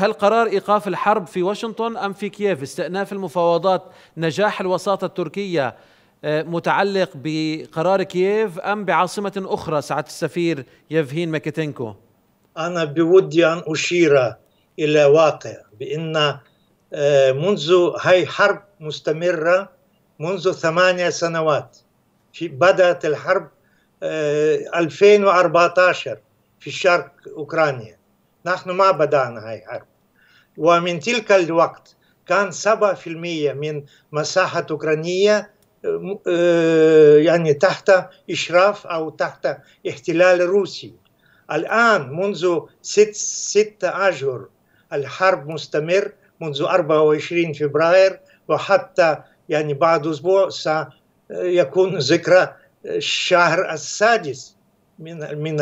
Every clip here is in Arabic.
هل قرار ايقاف الحرب في واشنطن ام في كييف استئناف المفاوضات نجاح الوساطه التركيه آه، متعلق بقرار كييف ام بعاصمه اخرى سعاده السفير يفهين ماكيتينكو انا بودي ان اشير الى واقع بان آه، منذ هاي حرب مستمره منذ ثمانية سنوات في بدات الحرب 2014 آه، في شرق اوكرانيا نحن ما بدانا هاي الحرب ومن تلك الوقت كان 7% من مساحة أوكرانية آه، يعني تحت إشراف أو تحت احتلال روسي الآن منذ ست, ست أشهر الحرب مستمر منذ 24 فبراير وحتى يعني بعد أسبوع سيكون ذكرى الشهر السادس من من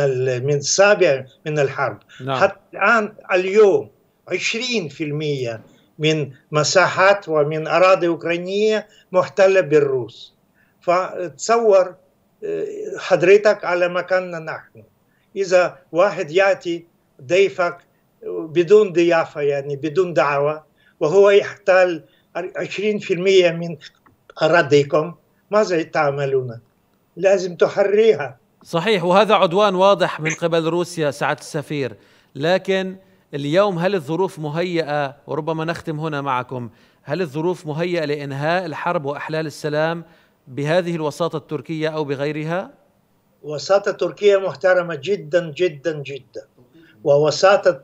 من السابع من الحرب نعم. حتى الآن اليوم 20% من مساحات ومن أراضي أوكرانية محتلة بالروس فتصور آه، حضرتك على مكاننا نحن إذا واحد يأتي ضيفك بدون ضيافة يعني بدون دعوة وهو يحتل 20% من أراضيكم ماذا تعملون؟ لازم تحريها صحيح وهذا عدوان واضح من قبل روسيا سعادة السفير لكن اليوم هل الظروف مهيئه وربما نختم هنا معكم هل الظروف مهيئه لانهاء الحرب واحلال السلام بهذه الوساطه التركيه او بغيرها؟ وساطه تركيه محترمه جدا جدا جدا ووساطه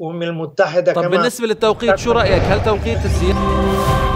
الامم المتحده طب كما بالنسبه للتوقيت شو رايك؟ هل توقيت الزياره